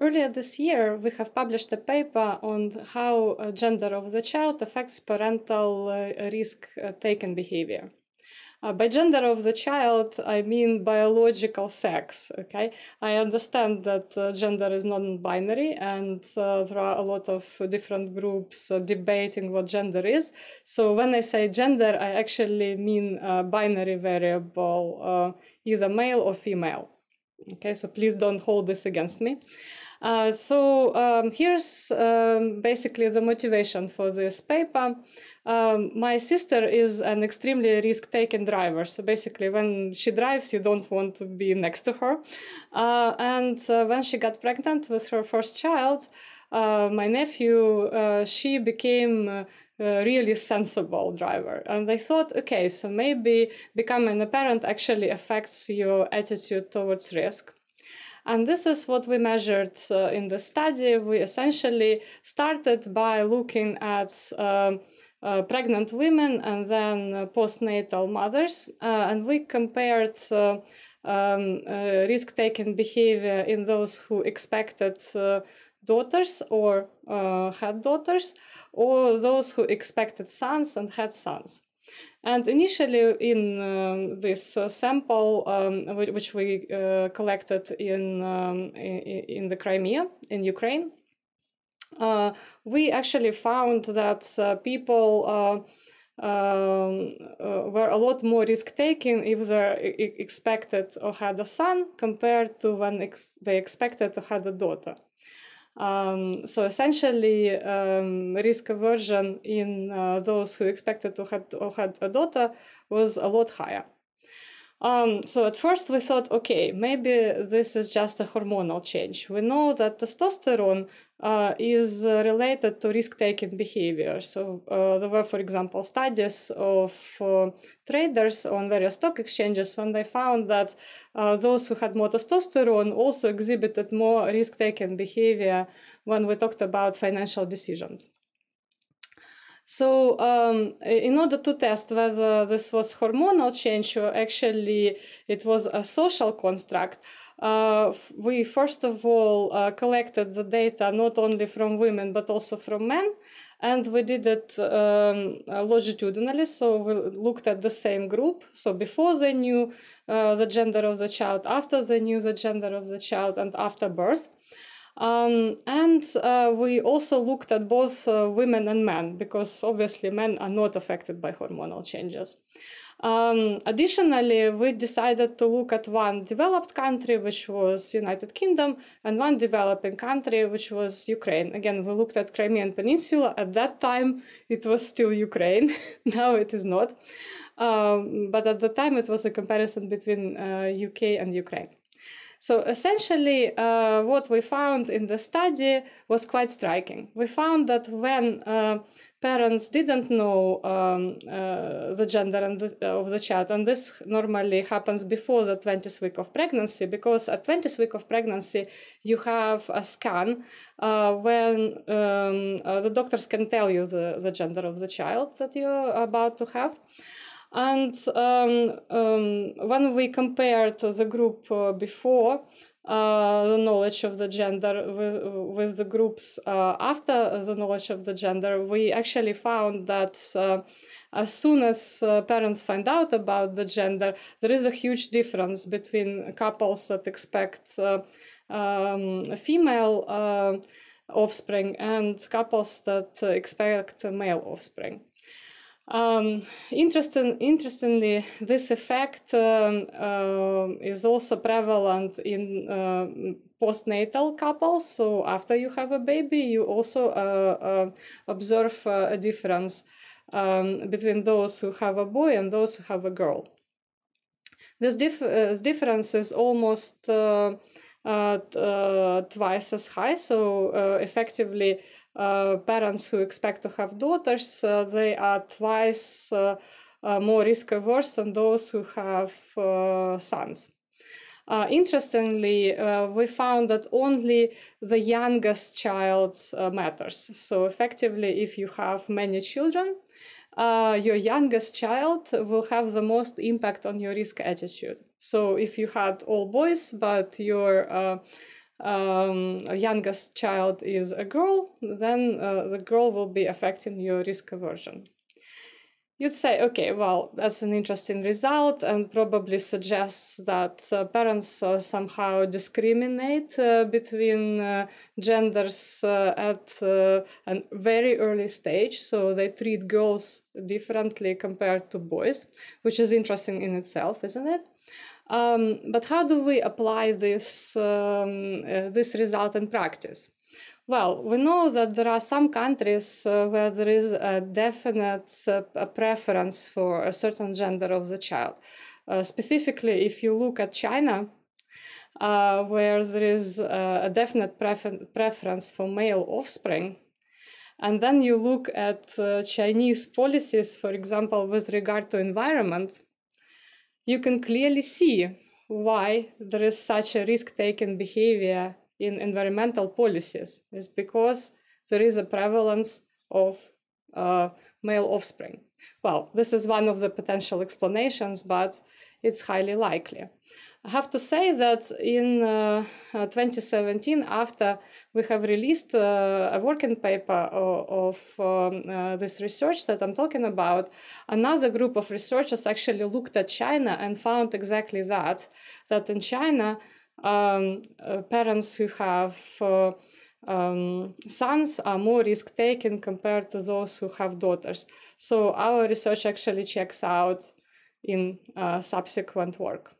Earlier this year, we have published a paper on how uh, gender of the child affects parental uh, risk-taking uh, behavior. Uh, by gender of the child, I mean biological sex. Okay, I understand that uh, gender is non-binary, and uh, there are a lot of different groups debating what gender is. So when I say gender, I actually mean binary variable, either male or female. Okay, so please don't hold this against me. Uh, so um, here's um, basically the motivation for this paper. Um, my sister is an extremely risk-taking driver. So basically, when she drives, you don't want to be next to her. Uh, and uh, when she got pregnant with her first child, uh, my nephew, uh, she became a really sensible driver. And I thought, okay, so maybe becoming a parent actually affects your attitude towards risk. And this is what we measured uh, in the study. We essentially started by looking at um, uh, pregnant women and then uh, postnatal mothers, uh, and we compared. Uh, um, uh, risk taking behavior in those who expected daughters or had daughters, or those who expected sons and had sons. And initially, in um, this uh, sample um, which we uh, collected in, um, in the Crimea in Ukraine, uh, we actually found that uh, people uh, um, were a lot more risk taking if they expected or had a son compared to when ex they expected to have a daughter. Um, so essentially, um, risk aversion in uh, those who expected to have or had a daughter was a lot higher. Um, so at first we thought, okay, maybe this is just a hormonal change. We know that testosterone uh, is uh, related to risk-taking behavior. So uh, there were, for example, studies of uh, traders on various stock exchanges when they found that uh, those who had more testosterone also exhibited more risk-taking behavior when we talked about financial decisions. So, um, in order to test whether this was hormonal change or actually it was a social construct, uh, we first of all uh, collected the data not only from women but also from men and we did it um, longitudinally so we looked at the same group so before they knew uh, the gender of the child after they knew the gender of the child and after birth um, and uh, we also looked at both uh, women and men because obviously men are not affected by hormonal changes. Um, additionally, we decided to look at one developed country, which was United Kingdom, and one developing country, which was Ukraine. Again, we looked at Crimean Peninsula. At that time, it was still Ukraine. now it is not. Um, but at the time, it was a comparison between uh, UK and Ukraine. So essentially, uh, what we found in the study was quite striking. We found that when uh, parents didn't know um, uh, the gender the, uh, of the child, and this normally happens before the 20th week of pregnancy, because at 20th week of pregnancy, you have a scan uh, when um, uh, the doctors can tell you the, the gender of the child that you're about to have. And um, um, when we compared the group uh, before, uh, the knowledge of the gender with, with the groups uh, after the knowledge of the gender, we actually found that uh, as soon as uh, parents find out about the gender, there is a huge difference between couples that expect uh, um, female uh, offspring and couples that expect male offspring. Um, interesting, interestingly, this effect um, uh, is also prevalent in uh, postnatal couples. So after you have a baby, you also uh, uh observe uh, a difference um, between those who have a boy and those who have a girl. This dif uh, difference is almost twice as high. So effectively uh, parents who expect to have daughters, uh, they are twice uh, more risk averse than those who have sons. Uh, interestingly, uh, we found that only the youngest child uh, matters. So, effectively, if you have many children, your youngest child will have the most impact on your risk attitude. So, if you had all boys, but your um, youngest child is a girl, then uh, the girl will be affecting your risk aversion. You'd say, okay, well, that's an interesting result, and probably suggests that uh, parents uh, somehow discriminate uh, between uh, genders uh, at a very early stage, so they treat girls differently compared to boys, which is interesting in itself, isn't it? Um, but how do we apply this, um, uh, this result in practice? Well, we know that there are some countries uh, where there is a definite uh, a preference for a certain gender of the child. Uh, specifically, if you look at China, uh, where there is uh, a definite prefer- preference for male offspring, and then you look at Chinese policies, for example, with regard to environment, you can clearly see why there is such a risk taking behavior in environmental policies, is because there is a prevalence of uh, male offspring. Well, this is one of the potential explanations, but it's highly likely. I have to say that in uh, uh 2017, after we have released uh, a working paper of, uh, of um, uh, this research that I'm talking about, another group of researchers actually looked at China and found exactly that that in China, um, uh, parents who have um, sons are more risk taking compared to those who have daughters. So our research actually checks out in subsequent work.